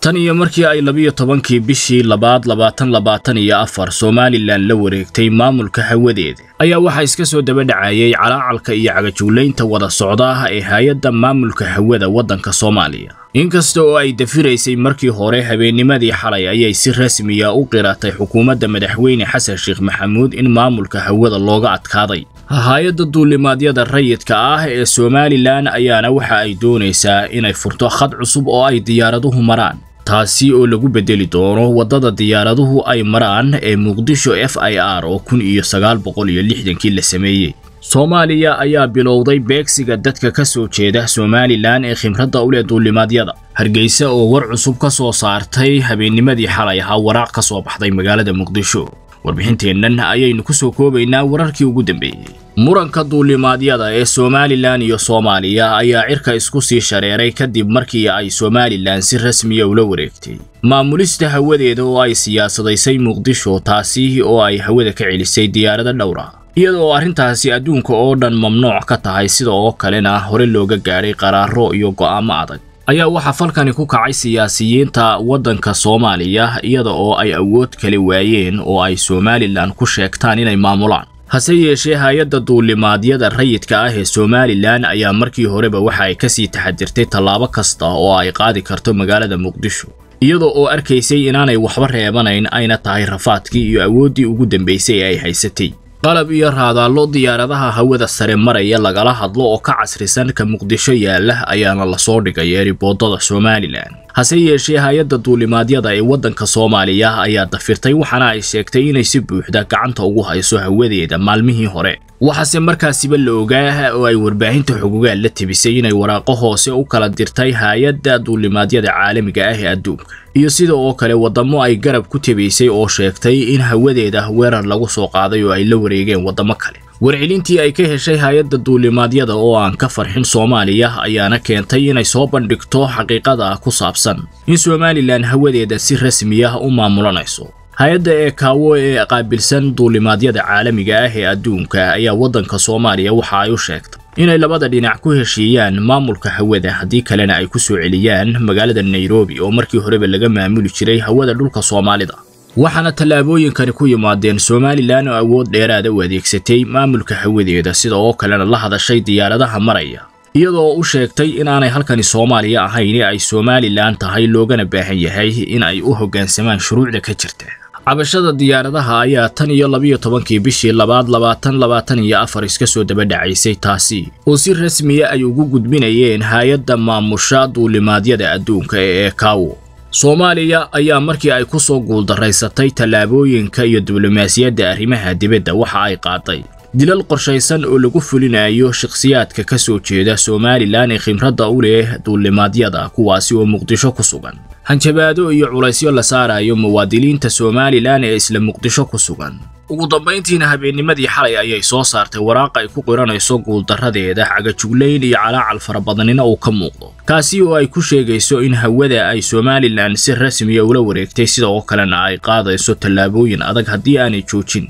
tan iyo markii ay labiyo tobankii bishii labaad labaatan labaatan iyo afar somalilan la wareegtay maamulka hawadeeda ayaa waxaa iska soo daba dhacayay calaacalka iyo cagajuulaynta wada socdaah ee hay-adda maamulka hawada waddanka soomaaliya inkasta oo ay dafiraysay markii hore habeennimadii xalay ayay si rasmiya ah u qiratay xukuumadda madaxweyne xasan sheekh maxamuud in maamulka hawada looga adkaaday hay-adda duulimaadyada rayidka ah ee somalilan ayaana waxa ay doonaysaa inay furto khad cusub oo ay diyaaraduhu maraan taasi oo lagu beddeli doono waddada diyaaraduhu ay maraan ee muqdisho f i r oo kun iyo sagaal boqol iyo lixdankii la sameeyey soomaaliya ayaa bilowday beegsiga dadka ka soo jeeda somalilan ee khimradda u leh duulimaadyada hargeysa oo war cusub ka soo saartay habeennimadii xalay ahaa waraaq ka soo baxday magaalada muqdisho warbixinteennan ayaynu ku soo koobaynaa wararkii ugu dambeeyey muranka duulimaadyada ee somalilan iyo soomaaliya ayaa cirka isku sii shareeray kadib markii ay somalilan si rasmiya ah ula wareegtay maamulista hawadeeda oo ay siyaasadaysay muqdisho taasi oo ay hawada ka celisay diyaarada dhowra iyadoo arrintaasi adduunka oo dhan mamnuuc ka tahay sida oo kalena hore looga gaadhay qaraaro iyo go'aamo adag ayaa waxaa falkani ku kacay siyaasiyiinta waddanka soomaaliya iyada oo ay awood kale waayeen oo ay somalilan ku sheegtaan inay maamulaan hase yeeshee hay-adda duulimaadyada rayidka ah ee somalilan ayaa markii horeba waxa ay kasii taxadirtay tallaabo kasta oo ay qaadi karto magaalada muqdisho iyadoo oo arkaysay inaanay waxba reebanayn ayna tahay rafaadkii iyo awooddii ugu dambaysay ee ay haysatay qalab iyo raadaallo diyaaradaha hawada sare maraya lagala hadlo oo ka casrisan ka muqdisho yaalla ayaana lasoo dhigay eeriboodada somalilan hase yeeshee hay-adda duulimaadyada ee waddanka soomaaliya ayaa dafirtay waxaana ay sheegtay inay si buuxda gacanta ugu hayso hawadeeda maalmihii hore waxaase markaasiba la ogaah oo ay warbaahinta xugugaal la tebisay inay waraaqo hoose u kala dirtay hay-adda duulimaadyada caalamiga ah ee adduunka iyo sida oo kale waddamo ay garab ku tebaysay oo sheegtay in hawadeeda weerar lagu soo qaaday oo ay la wareegeen waddamo kale warcelintii ay ka heshay hay-adda duulimaadyada oo aan ka farxin soomaaliya ayaana keentay inay soo bandhigto xaqiiqada ku saabsan in somalilan hawadeeda si rasmi ah u maamulanayso hay-adda ee eekaawo ee qaabilsan duulimaadyada caalamiga ah ee adduunka ayaa waddanka soomaaliya waxa ay u sheegtay inay labada dhinac ku heshiiyaan maamulka hawada haddii kalena ay ku soo celiyaan magaalada nairobi oo markii horeba laga maamuli jiray hawada dhulka soomaalida waxaana tallaabooyinkani ku yimaadeen somalilan oo awood dheeraada u adeegsatay maamulka hawadeeda sida oo kalena la hadashay diyaaradaha maraya iyadoo u sheegtay inaanay halkani soomaaliya ahayn ee ay somalilan tahay loogana baahan yahay in ay u hoggaansamaan shuruucda ka jirta cabashada diyaaradaha ayaa tan iyo labiyo tobankii bishii labaad labaatan labaatan iyo afar iska soo dabadhacaysay taasi oo si rasmiya ay ugu gudbinayeen hay-adda maamusha duulimaadyada adduunka ee eekaawo soomaaliya ayaa markii ay ku soo guuldaraysatay tallaabooyinka iyo diblomaasiyadda arrimaha dibadda waxa ay qaaday dilal qorshaysan oo lagu fulinayo shakhsiyaadka ka soo jeeda somalilan ee khimradda u leh duulimaadyada kuwaasi oo muqdisho ku sugan hanjabaado iyo culaysyo la saarayo muwaadiniinta somalilan ee isla muqdisho ku sugan ugu dambayntiina habeennimadii xalay ayay soo saartay waraaq ay ku qiranayso guuldaradeeda cagajugleyn iyo calaacal fara farabadnina uu ka muuqdo kaasi oo ay ku sheegayso in hawada ay somalilan si rasmiya ah ula wareegtay sida oo kalena ay qaadayso tallaabooyin adag haddii aanay joojin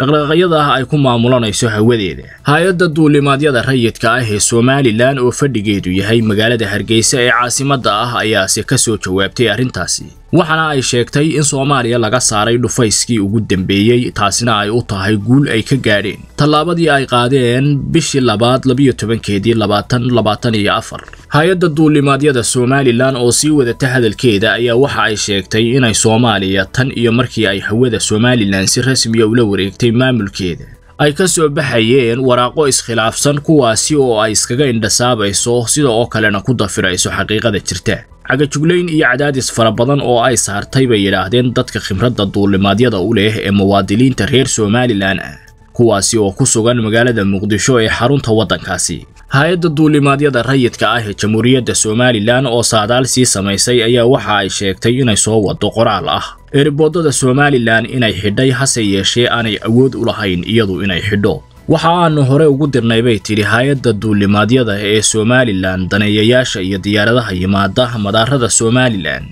dhaqdhaqaaqyada ah ay ku maamulanayso hawadeeda hay-adda duulimaadyada rayidka ah ee somalilan oo fadhigeedu yahay magaalada hargeysa ee caasimadda ah ayaase ka soo jawaabtay arrintaasi waxaana ay sheegtay in soomaaliya laga saaray dhufayskii ugu dambeeyey taasina ay u tahay guul ay ka gaadheen tallaabadii ay qaadeen bishii labaad labiyo tobankeedii labaatan labaatan iyo afar hay-adda duulimaadyada somalilan oo sii wadata hadalkeeda ayaa waxa ay sheegtay inay soomaaliya tan iyo markii ay hawada somalilan si rasmiya ah ula wareegtay maamulkeeda ay ka soo baxayeen waraaqo iskhilaafsan kuwaasi oo ay iskaga indhasaabayso sida oo kalena ku dafirayso xaqiiqada jirta cagajuglayn iyo cadaadis fara badan oo ay saartay bay yidhaahdeen dadka khibradda duulimaadyada u leh ee muwaadiniinta reer somalilan ah kuwaasi oo ku sugan magaalada muqdisho ee xarunta waddankaasi hay-adda duulimaadyada rayidka ah ee jamhuuriyadda somalilan oo saadaal sii samaysay ayaa waxa ay sheegtay inay soo waddo qoraal ah eribooddada somalilan inay xidhay hase yeeshee aanay awood u lahayn iyadu inay xidho waxa aannu hore ugu dirnay bay tidhi hay-adda duulimaadyada ee somalilan daneeyayaasha iyo diyaaradaha yimaada madaarada somalilan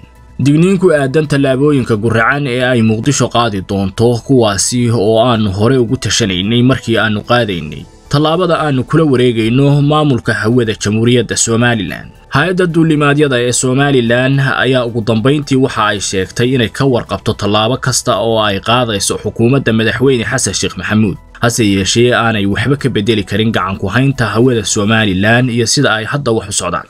digniinku aadan tallaabooyinka guracan ee ay muqdisho qaadi doonto kuwaasi oo aannu hore ugu tashanaynay markii aannu qaadaynay tallaabada aannu kula wareegayno maamulka hawada jamhuuriyadda somalilan hay-adda duulimaadyada ee somalilan ayaa ugu dambayntii waxa ay sheegtay inay ka warqabto tallaabo kasta oo ay qaadayso xukuumadda madaxweyne xasan sheekh maxamuud hase yeeshee aanay waxba ka bedeli karin gacanku haynta hawada somalilan iyo sida ay hadda wax u socdaan